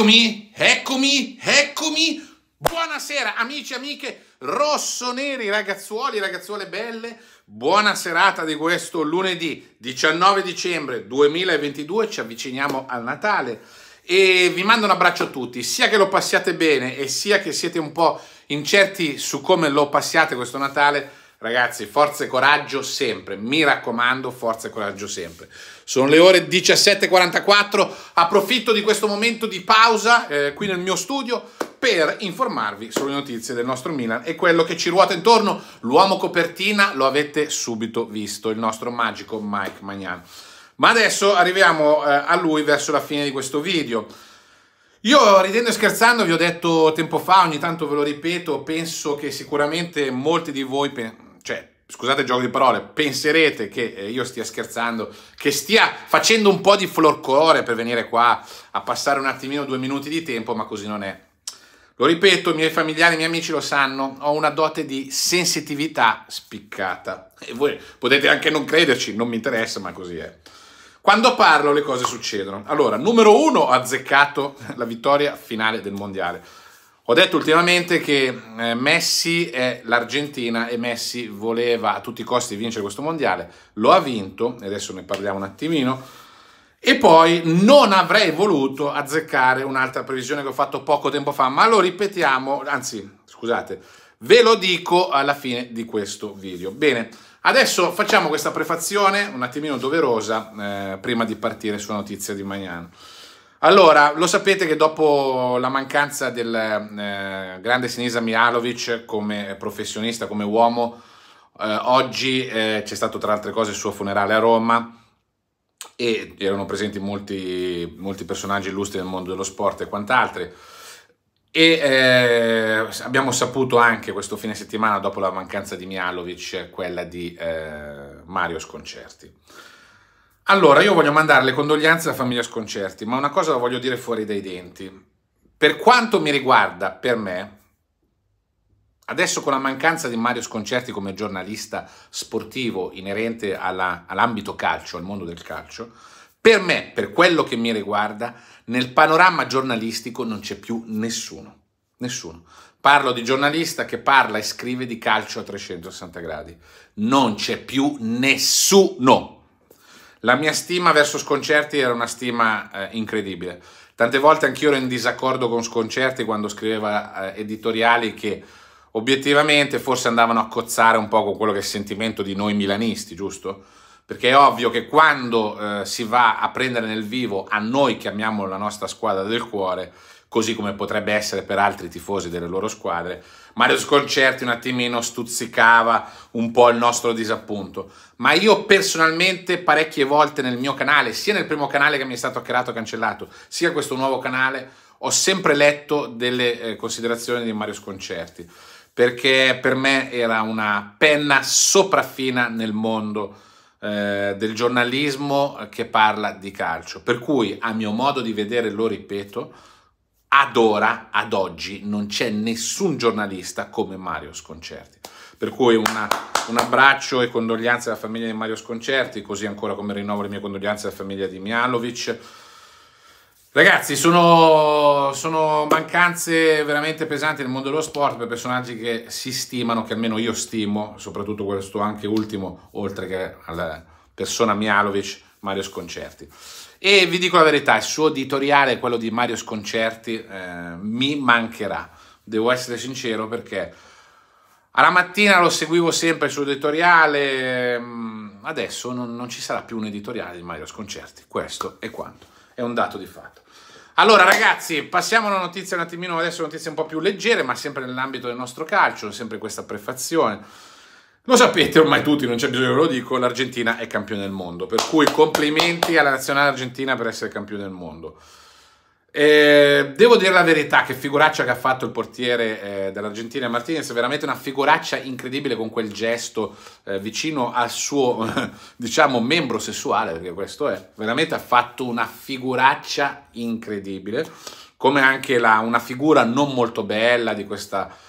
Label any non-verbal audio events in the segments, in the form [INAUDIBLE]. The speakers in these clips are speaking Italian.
Eccomi, eccomi, eccomi. Buonasera amici, amiche rossoneri, ragazzuoli, ragazzuole belle. Buona serata di questo lunedì 19 dicembre 2022. Ci avviciniamo al Natale e vi mando un abbraccio a tutti, sia che lo passiate bene e sia che siete un po' incerti su come lo passiate questo Natale Ragazzi, forza e coraggio sempre, mi raccomando, forza e coraggio sempre. Sono le ore 17.44, approfitto di questo momento di pausa eh, qui nel mio studio per informarvi sulle notizie del nostro Milan e quello che ci ruota intorno. L'uomo copertina lo avete subito visto, il nostro magico Mike Magnan. Ma adesso arriviamo eh, a lui verso la fine di questo video. Io ridendo e scherzando vi ho detto tempo fa, ogni tanto ve lo ripeto, penso che sicuramente molti di voi cioè, scusate il gioco di parole, penserete che eh, io stia scherzando, che stia facendo un po' di florcore per venire qua a passare un attimino due minuti di tempo, ma così non è. Lo ripeto, i miei familiari, i miei amici lo sanno, ho una dote di sensitività spiccata. E voi potete anche non crederci, non mi interessa, ma così è. Quando parlo le cose succedono. Allora, numero uno, ho azzeccato [LAUGHS] la vittoria finale del mondiale. Ho detto ultimamente che eh, Messi è l'Argentina e Messi voleva a tutti i costi vincere questo mondiale, lo ha vinto, e adesso ne parliamo un attimino, e poi non avrei voluto azzeccare un'altra previsione che ho fatto poco tempo fa, ma lo ripetiamo, anzi scusate, ve lo dico alla fine di questo video. Bene, adesso facciamo questa prefazione un attimino doverosa eh, prima di partire sulla notizia di Magnano. Allora, lo sapete che dopo la mancanza del eh, grande sinistra Mialovic come professionista, come uomo, eh, oggi eh, c'è stato tra altre cose il suo funerale a Roma e erano presenti molti, molti personaggi illustri nel mondo dello sport e quant'altro. E eh, abbiamo saputo anche questo fine settimana, dopo la mancanza di Mialovic, quella di eh, Mario Sconcerti. Allora, io voglio mandare le condoglianze alla famiglia Sconcerti, ma una cosa la voglio dire fuori dai denti. Per quanto mi riguarda, per me, adesso con la mancanza di Mario Sconcerti come giornalista sportivo inerente all'ambito calcio, al mondo del calcio, per me, per quello che mi riguarda, nel panorama giornalistico non c'è più nessuno. Nessuno. Parlo di giornalista che parla e scrive di calcio a 360 gradi. Non c'è più nessuno. La mia stima verso Sconcerti era una stima eh, incredibile. Tante volte anch'io ero in disaccordo con Sconcerti quando scriveva eh, editoriali che obiettivamente forse andavano a cozzare un po' con quello che è il sentimento di noi milanisti, giusto? Perché è ovvio che quando eh, si va a prendere nel vivo a noi che amiamo la nostra squadra del cuore, così come potrebbe essere per altri tifosi delle loro squadre. Mario Sconcerti un attimino stuzzicava un po' il nostro disappunto, ma io personalmente parecchie volte nel mio canale, sia nel primo canale che mi è stato creato e cancellato, sia questo nuovo canale, ho sempre letto delle eh, considerazioni di Mario Sconcerti, perché per me era una penna sopraffina nel mondo eh, del giornalismo che parla di calcio. Per cui, a mio modo di vedere, lo ripeto, ad ora, ad oggi, non c'è nessun giornalista come Mario Sconcerti. Per cui una, un abbraccio e condoglianze alla famiglia di Mario Sconcerti, così ancora come rinnovo le mie condoglianze alla famiglia di Mialovic. Ragazzi, sono, sono, mancanze veramente pesanti nel mondo dello sport per personaggi che si stimano, che almeno io stimo, soprattutto questo anche ultimo, oltre che alla persona Mialovic, Mario Sconcerti. E vi dico la verità, il suo editoriale, quello di Mario Sconcerti, eh, mi mancherà. Devo essere sincero perché alla mattina lo seguivo sempre sul editoriale, mm, adesso non, non ci sarà più un editoriale di Mario Sconcerti. Questo è quanto, è un dato di fatto. Allora ragazzi, passiamo a una notizia un attimino, adesso notizie un po' più leggere, ma sempre nell'ambito del nostro calcio, sempre questa prefazione. Lo sapete ormai tutti, non c'è bisogno che ve lo dico, l'Argentina è campione del mondo, per cui complimenti alla nazionale argentina per essere campione del mondo. Eh, devo dire la verità, che figuraccia che ha fatto il portiere eh, dell'Argentina Martinez, veramente una figuraccia incredibile con quel gesto eh, vicino al suo, [LAUGHS] diciamo, membro sessuale, perché questo è, veramente ha fatto una figuraccia incredibile, come anche la, una figura non molto bella di questa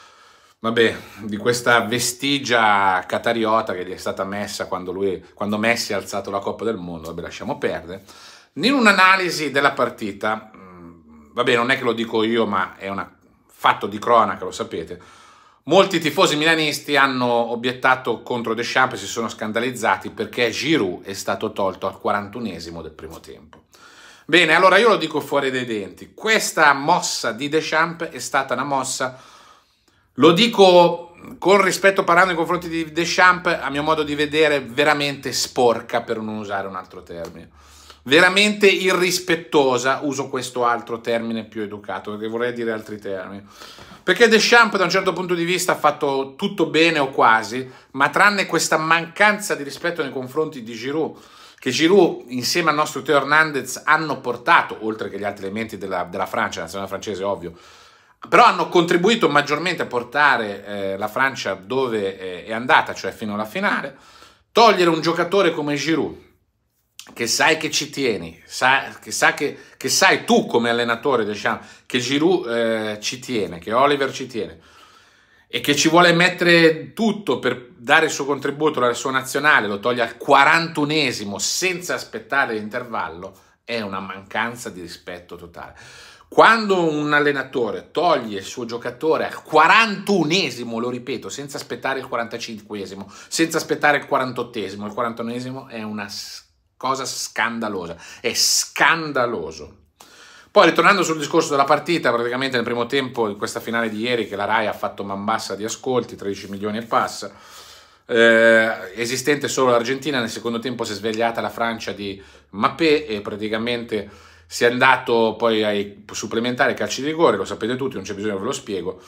Vabbè, di questa vestigia catariota che gli è stata messa quando, lui, quando Messi ha alzato la Coppa del Mondo, vabbè lasciamo perdere. In un'analisi della partita, mm, vabbè non è che lo dico io ma è un fatto di cronaca, lo sapete, molti tifosi milanisti hanno obiettato contro Deschamps e si sono scandalizzati perché Giroud è stato tolto al 41esimo del primo tempo. Bene, allora io lo dico fuori dai denti, questa mossa di Deschamps è stata una mossa lo dico con rispetto parlando nei confronti di Deschamps, a mio modo di vedere, veramente sporca, per non usare un altro termine. Veramente irrispettosa, uso questo altro termine più educato, perché vorrei dire altri termini. Perché Deschamps da un certo punto di vista ha fatto tutto bene o quasi, ma tranne questa mancanza di rispetto nei confronti di Giroud, che Giroud insieme al nostro Teo Hernandez hanno portato, oltre che gli altri elementi della, della Francia, nazionale francese ovvio, però hanno contribuito maggiormente a portare eh, la Francia dove eh, è andata, cioè fino alla finale. Togliere un giocatore come Giroud, che sai che ci tieni, sa, che, sa che, che, sai tu come allenatore, diciamo, che Giroud eh, ci tiene, che Oliver ci tiene, e che ci vuole mettere tutto per dare il suo contributo alla sua nazionale, lo toglie al 41esimo senza aspettare l'intervallo, è una mancanza di rispetto totale. Quando un allenatore toglie il suo giocatore al 41esimo, lo ripeto, senza aspettare il 45esimo, senza aspettare il 48esimo, il 41esimo è una cosa scandalosa, è scandaloso. Poi ritornando sul discorso della partita, praticamente nel primo tempo, in questa finale di ieri che la RAI ha fatto man bassa di ascolti, 13 milioni e passa, eh, esistente solo l'Argentina, nel secondo tempo si è svegliata la Francia di Mappé e praticamente si è andato poi ai supplementari calci di rigore, lo sapete tutti, non c'è bisogno che ve lo spiego.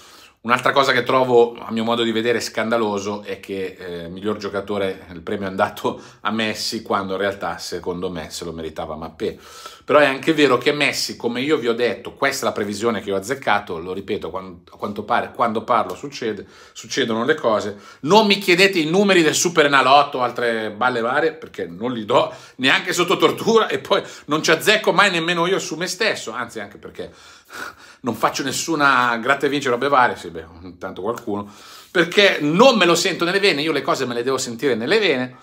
Un'altra cosa che trovo, a mio modo di vedere, scandaloso è che eh, miglior giocatore il premio è andato a Messi quando in realtà, secondo me, se lo meritava Mappé. Però è anche vero che Messi, come io vi ho detto, questa è la previsione che ho azzeccato, lo ripeto, quando, a quanto pare quando parlo succede, succedono le cose. Non mi chiedete i numeri del Super Nalotto o altre balle varie, perché non li do neanche sotto tortura e poi non ci azzecco mai nemmeno io su me stesso, anzi anche perché [LAUGHS] non faccio nessuna gratta e vincere a bevare, sì beh, intanto qualcuno, perché non me lo sento nelle vene, io le cose me le devo sentire nelle vene,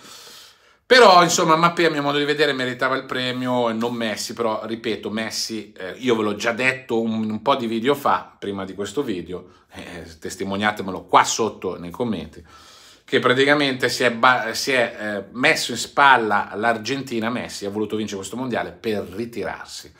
però insomma Mappé a mio modo di vedere meritava il premio, e non Messi, però ripeto, Messi, eh, io ve l'ho già detto un, un, po' di video fa, prima di questo video, eh, testimoniatemelo qua sotto nei commenti, che praticamente si è, si è eh, messo in spalla l'Argentina, Messi ha voluto vincere questo mondiale per ritirarsi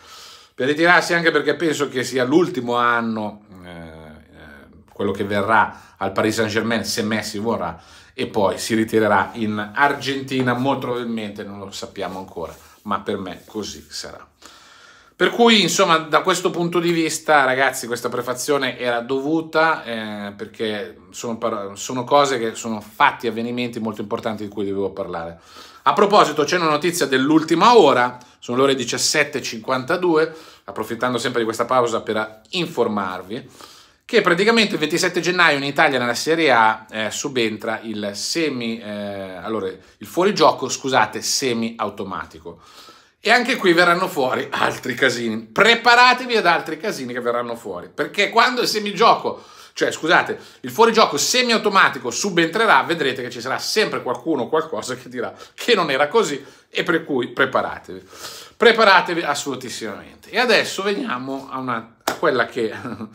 per ritirarsi anche perché penso che sia l'ultimo anno, eh, quello che verrà al Paris Saint Germain se Messi vorrà e poi si ritirerà in Argentina molto probabilmente, non lo sappiamo ancora, ma per me così sarà. Per cui, insomma, da questo punto di vista, ragazzi, questa prefazione era dovuta eh, perché sono, sono, cose che sono fatti, avvenimenti molto importanti di cui dovevo parlare. A proposito, c'è una notizia dell'ultima ora, sono le ore 17.52, approfittando sempre di questa pausa per informarvi, che praticamente il 27 gennaio in Italia nella Serie A eh, subentra il semi, eh, allora, il fuorigioco, scusate, semi automatico. E anche qui verranno fuori altri casini. Preparatevi ad altri casini che verranno fuori. Perché quando il semigioco, cioè scusate, il fuorigioco semiautomatico subentrerà, vedrete che ci sarà sempre qualcuno o qualcosa che dirà che non era così e per cui preparatevi. Preparatevi assolutissimamente. E adesso veniamo a, una, a quella che [LAUGHS]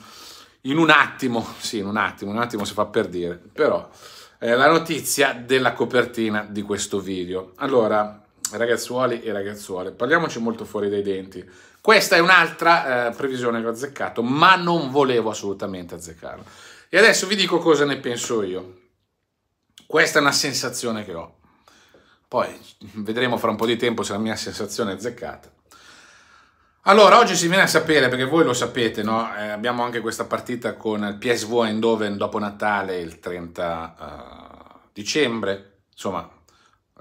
in un attimo, sì in un attimo, in un attimo si fa per dire, però eh, la notizia della copertina di questo video. Allora, ragazzuoli e ragazzuole, parliamoci molto fuori dai denti. Questa è un'altra eh, previsione che ho azzeccato, ma non volevo assolutamente azzeccarla. E adesso vi dico cosa ne penso io. Questa è una sensazione che ho. Poi vedremo fra un po' di tempo se la mia sensazione è azzeccata. Allora, oggi si viene a sapere, perché voi lo sapete, no? eh, abbiamo anche questa partita con il PSV Eindhoven dopo Natale, il 30 uh, eh, dicembre. Insomma,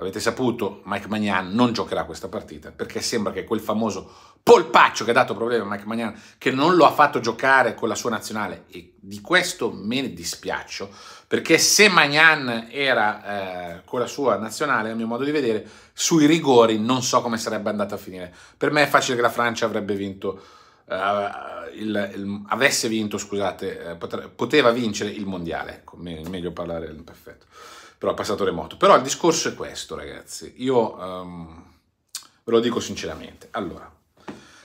Avete saputo, Mike Magnan non giocherà questa partita perché sembra che quel famoso polpaccio che ha dato problemi a Mike Magnan, che non lo ha fatto giocare con la sua nazionale, e di questo me ne dispiaccio, perché se Magnan era eh, con la sua nazionale, a mio modo di vedere, sui rigori non so come sarebbe andata a finire. Per me è facile che la Francia avrebbe vinto, eh, il, il, avesse vinto, scusate, eh, poteva vincere il mondiale, ecco, meglio parlare nel perfetto però passato remoto. Però il discorso è questo, ragazzi. Io um, ve lo dico sinceramente. Allora,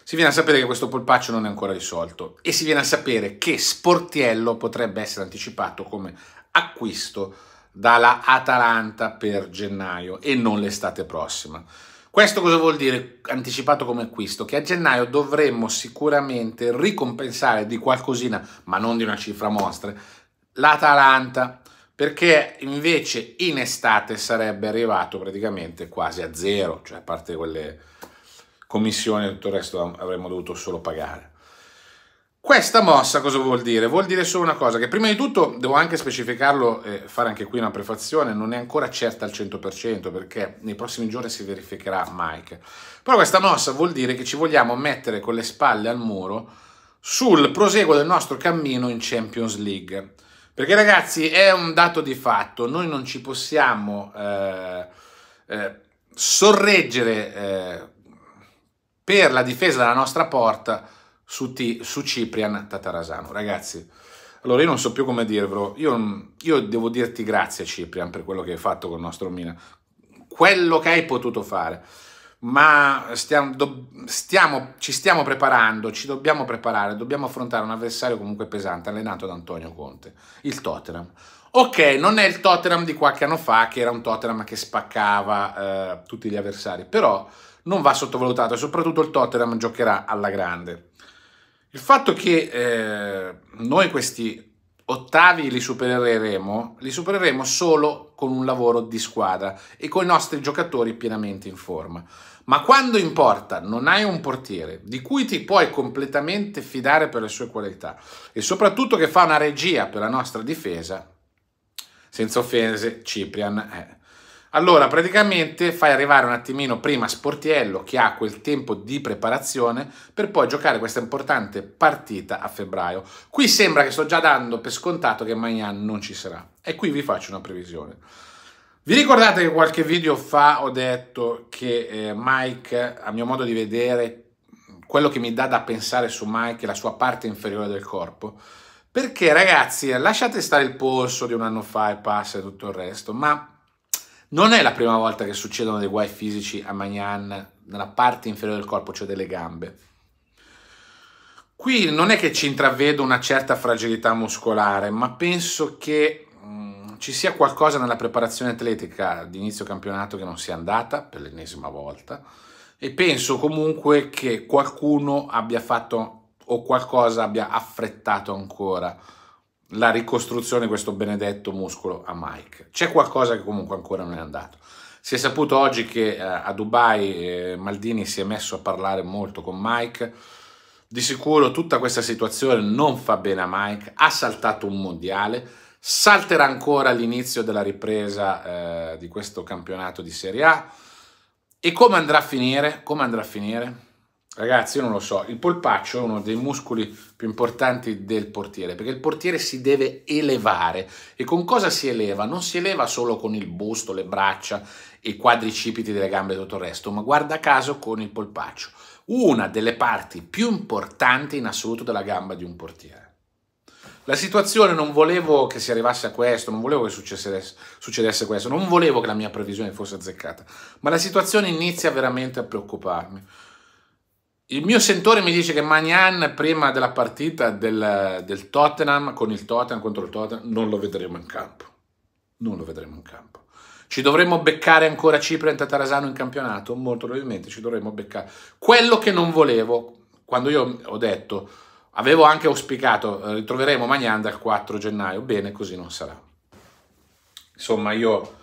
si viene a sapere che questo polpaccio non è ancora risolto e si viene a sapere che Sportiello potrebbe essere anticipato come acquisto dalla Atalanta per gennaio e non l'estate prossima. Questo cosa vuol dire anticipato come acquisto? Che a gennaio dovremmo sicuramente ricompensare di qualcosina, ma non di una cifra mostre, l'Atalanta perché invece in estate sarebbe arrivato praticamente quasi a zero, cioè a parte quelle commissioni e tutto il resto avremmo dovuto solo pagare. Questa mossa cosa vuol dire? Vuol dire solo una cosa, che prima di tutto devo anche specificarlo e fare anche qui una prefazione, non è ancora certa al 100% perché nei prossimi giorni si verificherà Mike. Però questa mossa vuol dire che ci vogliamo mettere con le spalle al muro sul proseguo del nostro cammino in Champions League perché ragazzi è un dato di fatto, noi non ci possiamo eh, eh, sorreggere eh, per la difesa della nostra porta su, T, su, Ciprian Tatarasano. Ragazzi, allora io non so più come dirvelo, io, io devo dirti grazie Ciprian per quello che hai fatto con il nostro Mina, quello che hai potuto fare ma stiamo, do, stiamo, ci stiamo preparando, ci dobbiamo preparare, dobbiamo affrontare un avversario comunque pesante, allenato da Antonio Conte, il Tottenham. Ok, non è il Tottenham di qualche anno fa, che era un Tottenham che spaccava eh, tutti gli avversari, però non va sottovalutato e soprattutto il Tottenham giocherà alla grande. Il fatto che eh, noi questi ottavi li supereremo, li supereremo solo con un lavoro di squadra e con i nostri giocatori pienamente in forma. Ma quando in porta non hai un portiere di cui ti puoi completamente fidare per le sue qualità e soprattutto che fa una regia per la nostra difesa, senza offese, Ciprian... Eh, allora, praticamente fai arrivare un attimino prima Sportiello che ha quel tempo di preparazione per poi giocare questa importante partita a febbraio. Qui sembra che sto già dando per scontato che Magnan non ci sarà e qui vi faccio una previsione. Vi ricordate che qualche video fa ho detto che eh, Mike, a mio modo di vedere, quello che mi dà da pensare su Mike è la sua parte inferiore del corpo? Perché ragazzi, lasciate stare il polso di un anno fa e passa e tutto il resto, ma non è la prima volta che succedono dei guai fisici a Magnan nella parte inferiore del corpo, cioè delle gambe. Qui non è che ci intravedo una certa fragilità muscolare, ma penso che mh, mm, ci sia qualcosa nella preparazione atletica di inizio campionato che non sia andata per l'ennesima volta e penso comunque che qualcuno abbia fatto o qualcosa abbia affrettato ancora la ricostruzione di questo benedetto muscolo a Mike. C'è qualcosa che comunque ancora non è andato. Si è saputo oggi che eh, a Dubai eh, Maldini si è messo a parlare molto con Mike. Di sicuro tutta questa situazione non fa bene a Mike, ha saltato un mondiale, salterà ancora l'inizio della ripresa eh, di questo campionato di Serie A. E come andrà a finire? Come andrà a finire? Ragazzi, io non lo so, il polpaccio è uno dei muscoli più importanti del portiere, perché il portiere si deve elevare. E con cosa si eleva? Non si eleva solo con il busto, le braccia, i quadricipiti delle gambe e tutto il resto, ma guarda caso con il polpaccio, una delle parti più importanti in assoluto della gamba di un portiere. La situazione non volevo che si arrivasse a questo, non volevo che succedesse, succedesse, questo, non volevo che la mia previsione fosse azzeccata, ma la situazione inizia veramente a preoccuparmi. Il mio sentore mi dice che Magnan prima della partita del, del, Tottenham con il Tottenham contro il Tottenham non lo vedremo in campo. Non lo vedremo in campo. Ci dovremmo beccare ancora Cipre e Tatarasano in campionato? Molto probabilmente ci dovremmo beccare. Quello che non volevo, quando io ho detto, avevo anche auspicato, eh, ritroveremo Magnan dal 4 gennaio. Bene, così non sarà. Insomma, io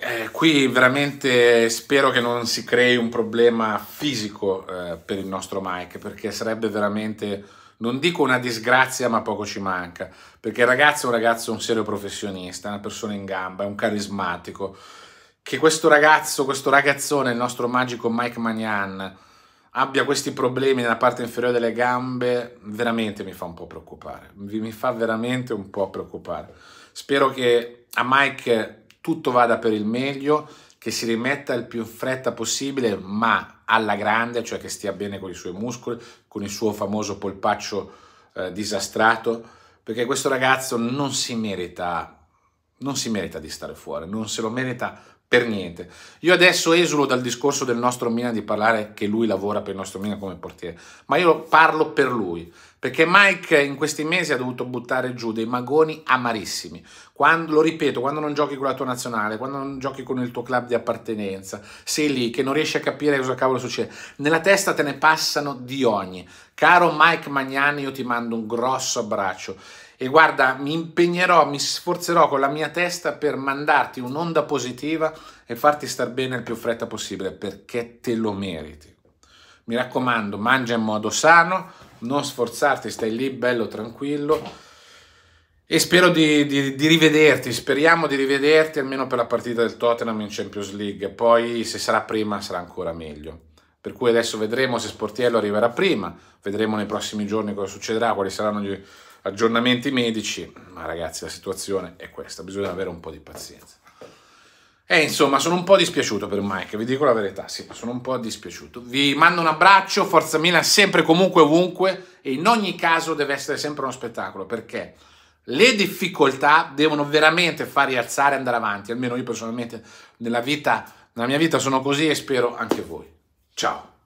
eh, qui veramente spero che non si crei un problema fisico eh, per il nostro Mike, perché sarebbe veramente, non dico una disgrazia, ma poco ci manca, perché il ragazzo è un ragazzo, un serio professionista, una persona in gamba, è un carismatico. Che questo ragazzo, questo ragazzone, il nostro magico Mike Magnan, abbia questi problemi nella parte inferiore delle gambe, veramente mi fa un po' preoccupare, mi fa veramente un po' preoccupare. Spero che a Mike tutto vada per il meglio, che si rimetta il più in fretta possibile, ma alla grande, cioè che stia bene con i suoi muscoli, con il suo famoso polpaccio eh, disastrato, perché questo ragazzo non si merita, non si merita di stare fuori, non se lo merita per niente. Io adesso esulo dal discorso del nostro Mina di parlare che lui lavora per il nostro Mina come portiere, ma io parlo per lui perché Mike in questi mesi ha dovuto buttare giù dei magoni amarissimi. Quando, lo ripeto, quando non giochi con la tua nazionale, quando non giochi con il tuo club di appartenenza, sei lì che non riesci a capire cosa cavolo succede, nella testa te ne passano di ogni. Caro Mike Magnani, io ti mando un grosso abbraccio e guarda, mi impegnerò, mi sforzerò con la mia testa per mandarti un'onda positiva e farti star bene il più fretta possibile perché te lo meriti. Mi raccomando, mangia in modo sano non sforzarti, stai lì bello tranquillo e spero di, di, di, rivederti, speriamo di rivederti almeno per la partita del Tottenham in Champions League, poi se sarà prima sarà ancora meglio. Per cui adesso vedremo se Sportiello arriverà prima, vedremo nei prossimi giorni cosa succederà, quali saranno gli aggiornamenti medici, ma ragazzi la situazione è questa, bisogna avere un po' di pazienza. Eh, insomma, sono un po' dispiaciuto per Mike, vi dico la verità, sì, sono un po' dispiaciuto. Vi mando un abbraccio, Forza Milan sempre, comunque, ovunque, e in ogni caso deve essere sempre uno spettacolo, perché le difficoltà devono veramente far rialzare e andare avanti, almeno io personalmente nella, vita, nella mia vita sono così e spero anche voi. Ciao!